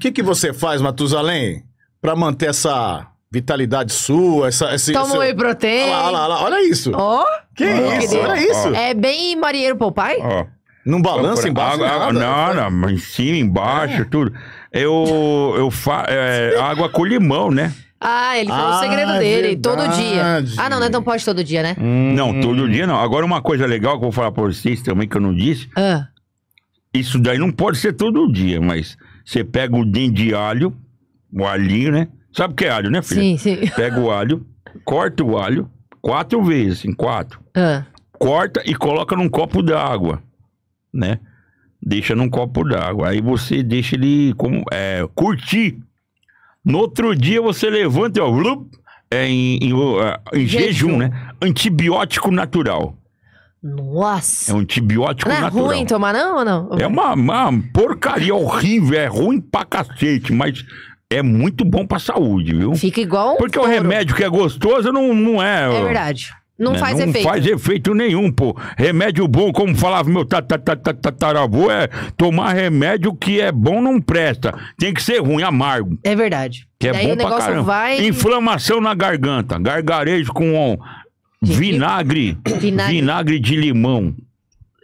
que, que você faz, Matusalém, para manter essa vitalidade sua, essa... Esse, Toma seu... whey protein. Olha lá, olha lá, olha, isso. Oh, que isso, olha isso. É bem marinheiro pro pai? Oh. Não balança embaixo? Água, nada, não, não, em cima, embaixo, é. tudo. Eu, eu faço é, água com limão, né? Ah, ele falou ah, o segredo é dele, verdade. todo dia. Ah, não, não é pode todo dia, né? Hum. Não, todo dia não. Agora, uma coisa legal que eu vou falar pra vocês também, que eu não disse. Ah. Isso daí não pode ser todo dia, mas você pega o dente de alho, o alhinho, né? Sabe o que é alho, né, filho? Sim, sim. Pega o alho, corta o alho quatro vezes, em assim, quatro. Ah. Corta e coloca num copo d'água, né? Deixa num copo d'água. Aí você deixa ele como, é, curtir. No outro dia você levanta, ó, blup, é, em, em, é, em, em jejum, né? Antibiótico natural. Nossa. É um antibiótico não é ruim tomar, não ou não? É uma, uma porcaria horrível, é ruim pra cacete, mas é muito bom pra saúde, viu? Fica igual. Porque o remédio que é gostoso não, não é. É verdade. Não né, faz não efeito. Não faz efeito nenhum, pô. Remédio bom, como falava meu tataravô, é tomar remédio que é bom não presta. Tem que ser ruim, amargo. É verdade. Que é Daí bom o negócio pra caramba. vai. Inflamação na garganta, gargarejo com Vinagre. Vinagre. Vinagre de limão.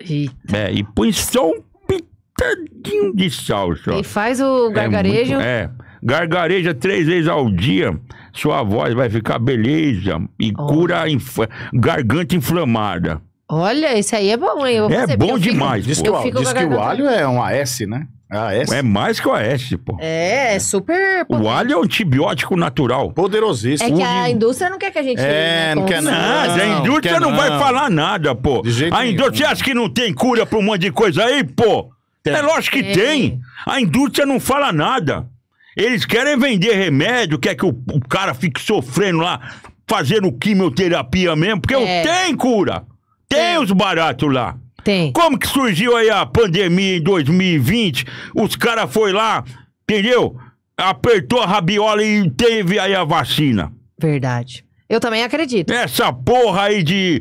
Eita. É, e põe só um pitadinho de sal, só. E faz o é gargarejo. É, muito, é. Gargareja três vezes ao dia, sua voz vai ficar beleza e Olha. cura inf... garganta inflamada. Olha, isso aí é bom, hein? é bom demais. Fico, Diz que, diz que o alho é um AS, né? Ah, é? É mais que o Oeste, pô. É, é super. Poderoso. O alho é um antibiótico natural. Poderosíssimo. É que a indústria não quer que a gente. É, né, não quer nada. a indústria não, não, vai falar nada, pô. De jeito a indústria nenhum. acha que não tem cura pra um monte de coisa aí, pô. Tem. É lógico que tem. tem. A indústria não fala nada. Eles querem vender remédio, quer que o, o cara fique sofrendo lá, fazendo quimioterapia mesmo, porque é. tem cura. Tem, tem. É. os baratos lá. Tem. Como que surgiu aí a pandemia em 2020? Os caras foi lá, entendeu? Apertou a rabiola e teve aí a vacina. Verdade. Eu também acredito. Essa porra aí de.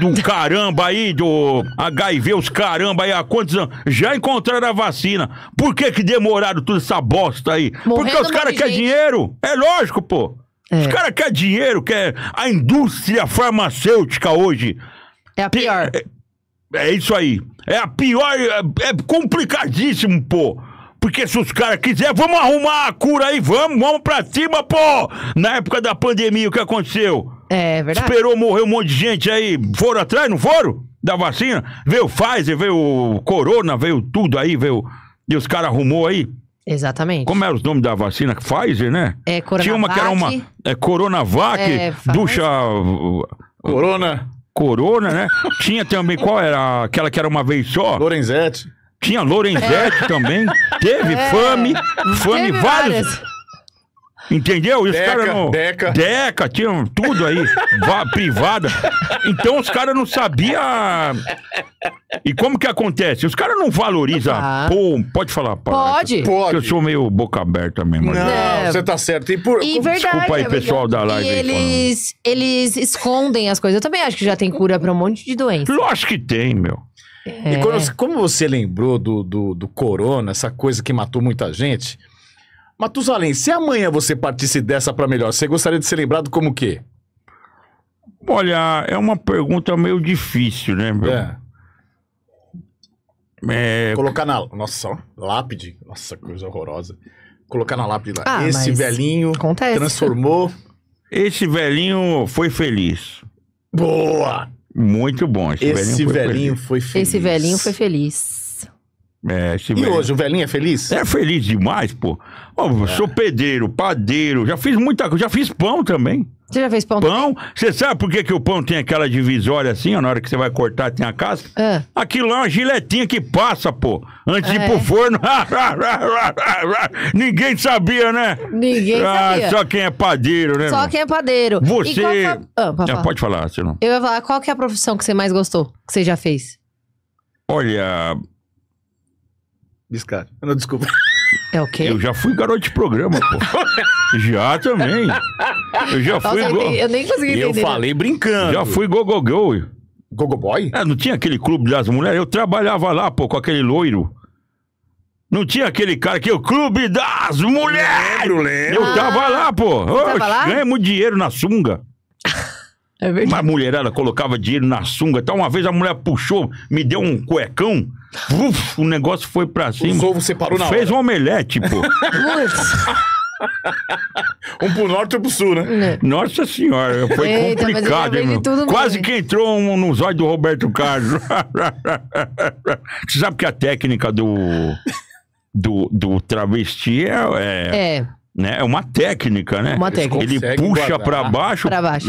do caramba aí, do HIV, os caramba aí, há quantos anos? Já encontraram a vacina. Por que que demoraram toda essa bosta aí? Morrendo Porque os caras querem dinheiro. É lógico, pô. É. Os caras querem dinheiro, quer. A indústria farmacêutica hoje. É a pior. Tem, é, é isso aí. É a pior. É, é, complicadíssimo, pô. Porque se os caras quiserem, vamos arrumar a cura aí, vamos, vamos pra cima, pô! Na época da pandemia, o que aconteceu? É verdade. Esperou morrer um monte de gente aí. Foram atrás, não foram? Da vacina? Veio o Pfizer, veio o Corona, veio tudo aí, veio. E os caras arrumou aí. Exatamente. Como eram os nomes da vacina? Pfizer, né? É, Coronavac. Tinha uma que era uma. É, Coronavac, é, ducha. Corona. Corona, né? Tinha também, qual era? Aquela que era uma vez só? Lorenzetti. Tinha Lorenzetti é. também. Teve é. Fame, Fame vários. Entendeu? E os caras não. Deca. Deca, tinham tudo aí, privada. Então os caras não sabiam. E como que acontece? Os caras não valorizam. Ah. Pô, pode falar, Pode. Pode. Eu sou meio boca aberta mesmo. Não, é. você tá certo. E por... E verdade, Desculpa aí, pessoal da live. eles, aí, eles escondem as coisas. Eu também acho que já tem cura pra um monte de doença. Lógico que tem, meu. É. E quando, como você lembrou do, do, do corona, essa coisa que matou muita gente, Matusalém, se amanhã você partisse dessa para melhor, você gostaria de ser lembrado como o quê? Olha, é uma pergunta meio difícil, né? É. É... Colocar na. Nossa, lápide. Nossa, coisa horrorosa. Colocar na lápide lá. Ah, Esse velhinho acontece. transformou. Esse velhinho foi feliz. Boa! Muito bom. Esse, esse velhinho, foi, velhinho feliz. foi feliz. Esse velhinho foi feliz. É, e hoje, o velhinho é feliz? É feliz demais, pô. Oh, é. Sou pedreiro, padeiro, já fiz muita coisa, já fiz pão também. Você já fez pão? Pão. Você sabe por que, que o pão tem aquela divisória assim, ó, na hora que você vai cortar tem a casca? Ah. Aquilo lá é uma giletinha que passa, pô. Antes ah, de ir ah, pro é? forno. Ninguém sabia, né? Ninguém ah, sabia. só quem é padeiro, né? Só quem é padeiro. Você... Fa... É ah, pode, ah, falar. pode falar, senão... Eu ia falar, qual que é a profissão que você mais gostou, que você já fez? Olha, Biscate. Ah, não, desculpa. É o quê? Eu já fui garoto de programa, pô. já também. Eu já fui. Nossa, eu, nem, eu nem consegui entender. Eu falei brincando. Já fui gogogol. Gogoboy? É, não tinha aquele clube das mulheres? Eu trabalhava lá, pô, com aquele loiro. Não tinha aquele cara que o clube das mulheres! Lembro, lembro. Eu tava lá, pô. Oxe, tava lá? Ganhei muito dinheiro na sunga. É verdade. Uma mulherada colocava dinheiro na sunga. Então, uma vez a mulher puxou, me deu um cuecão. Uf, o negócio foi pra cima. O você parou na Fez hora. um omelete, pô. um pro norte e um pro sul, né? É. Nossa senhora, foi Eita, complicado, hein, meu? Quase que entrou um nos olhos do Roberto Carlos. Você sabe que a técnica do, do, do travesti é... é... é né? É uma técnica, né? Uma técnica. Ele puxa para baixo, pra baixo.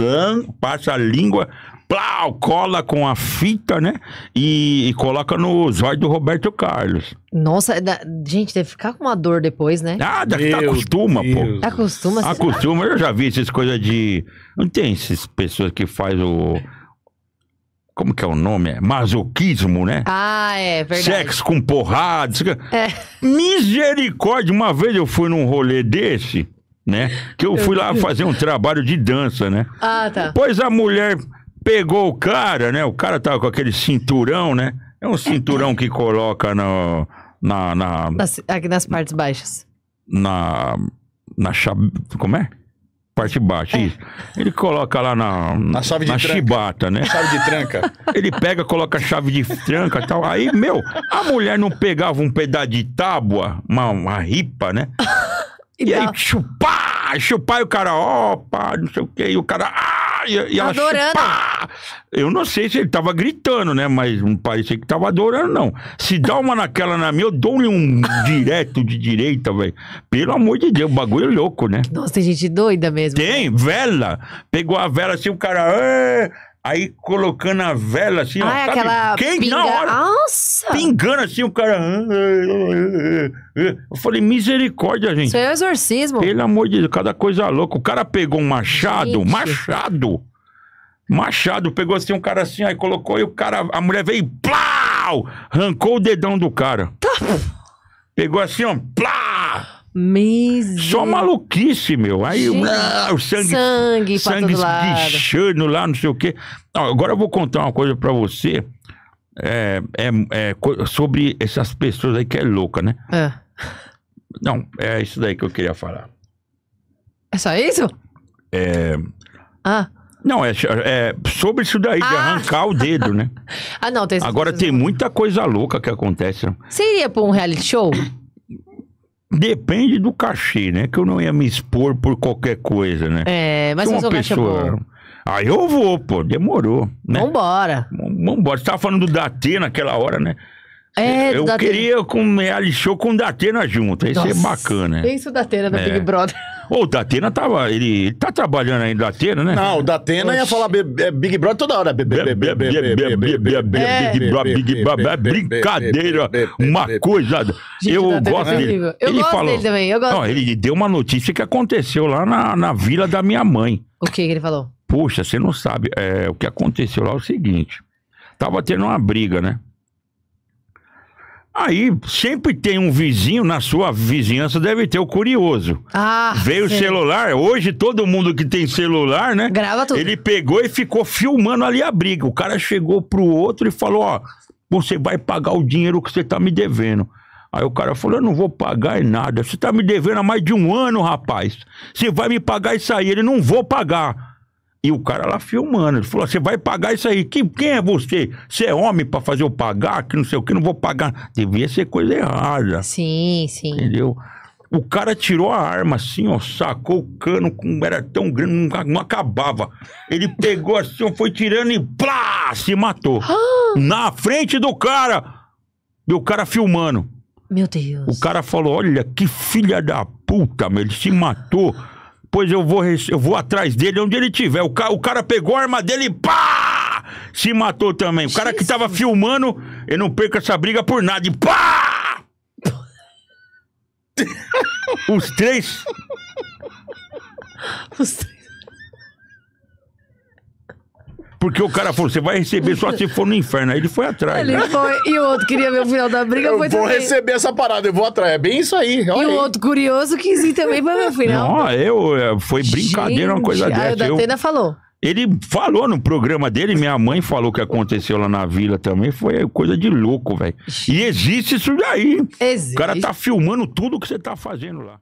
passa a língua, plau, cola com a fita, né? E, e coloca no zóio do Roberto Carlos. Nossa, é da, gente, deve ficar com uma dor depois, né? Ah, deve tá, acostuma, Deus. pô. Acostuma, Acostuma, eu já vi essas coisas de. Não tem essas pessoas que faz o como que é o nome? É masoquismo, né? Ah, é verdade. Sexo com porrada. É. Misericórdia! Uma vez eu fui num rolê desse, né? Que eu fui lá fazer um trabalho de dança, né? Ah, tá. Pois a mulher pegou o cara, né? O cara tava com aquele cinturão, né? É um cinturão que coloca no, na. na nas, nas partes baixas. Na. Na chave. Como é? parte baixa, é. isso. Ele coloca lá na, na, chave de na chibata, né? Chave de tranca. Ele pega, coloca a chave de tranca e tal. Aí, meu, a mulher não pegava um pedaço de tábua, uma, uma ripa, né? E, e aí, chupar, chupar, e o cara, opa, não sei o quê, e o cara, ah! e, e adorando. Eu não sei se ele tava gritando, né? Mas não parecia que tava adorando, não. Se dá uma naquela na minha, eu dou-lhe um direto de direita, velho. Pelo amor de Deus, o bagulho é louco, né? Nossa, tem gente doida mesmo. Tem, né? vela. Pegou a vela assim, o cara. Aí colocando a vela assim, ah, ó. Sabe? Aquela Quem pinga... na hora? Nossa! Pingando assim, o cara. Eu falei, misericórdia, gente. Isso é exorcismo. Pelo amor de Deus, cada coisa louca. O cara pegou um machado, gente. machado. Machado, pegou assim um cara assim, aí colocou e o cara, a mulher veio, plau! Arrancou o dedão do cara. Tá. Pegou assim, ó, plau! Miser... Só maluquice, meu. Aí ah, o sangue, sangue, sangue esguichando lá, não sei o quê. Não, agora eu vou contar uma coisa para você é, é, é, sobre essas pessoas aí que é louca, né? É. Não, é isso daí que eu queria falar. É só isso? É. Ah. Não, é, é, sobre isso daí, ah. de arrancar o dedo, né? ah, não, tem Agora tem muita coisa louca que acontece. Né? Seria pra um reality show? Depende do cachê, né? Que eu não ia me expor por qualquer coisa, né? É, mas uma é pessoa. Aí eu vou, pô, demorou. Né? Vambora. Vambora. Você tava falando do Datena naquela hora, né? É, eu queria com reality show com Datena junto. Isso é bacana. Isso Datena no é. Big Brother o Datena tava. Ele, ele tá trabalhando ainda, Datena, né? Não, o Datena ia falar Big Brother toda hora. Big Brother. Brincadeira. Uma coisa. Eu gosto dele. Eu gosto dele também. Eu gosto. Ele deu uma notícia que aconteceu lá na vila da minha mãe. O que ele falou? Poxa, você não sabe. É, o que aconteceu lá é o seguinte. Tava tendo uma briga, né? Aí sempre tem um vizinho na sua vizinhança, deve ter o curioso. Ah, Veio o celular, hoje todo mundo que tem celular, né? Grava tudo. Ele pegou e ficou filmando ali a briga. O cara chegou pro outro e falou: Ó, você vai pagar o dinheiro que você tá me devendo. Aí o cara falou: Eu não vou pagar nada. Você tá me devendo há mais de um ano, rapaz. Você vai me pagar isso aí. Ele não vou pagar. E o cara lá filmando, ele falou: você vai pagar isso aí. Quem, quem é você? Você é homem para fazer eu pagar? Que não sei o que, não vou pagar. Devia ser coisa errada. Sim, sim. Entendeu? O cara tirou a arma assim, ó, sacou o cano, com, era tão grande, não, não acabava. Ele pegou assim, foi tirando e plá! Se matou. Ah! Na frente do cara! E o cara filmando. Meu Deus. O cara falou: olha, que filha da puta, meu, ele se matou depois eu vou, eu vou atrás dele onde ele tiver. O, ca o cara pegou a arma dele e pá! Se matou também. O cara que tava filmando, eu não perco essa briga por nada. E pá! Os três. Os três. Porque o cara falou, você vai receber só se for no inferno. Aí ele foi atrás. Ele né? foi, e o outro queria ver o final da briga, eu foi vou também. receber essa parada, eu vou atrás. É bem isso aí. E o outro curioso quis ir também pra ver o final. Não, eu, eh, foi brincadeira Gente, uma coisa dessa. Aí o Datena falou. Ele falou no programa dele, minha mãe falou que aconteceu lá na vila também. Foi coisa de louco, velho. E existe isso daí. Existe. O cara tá filmando tudo que você tá fazendo lá.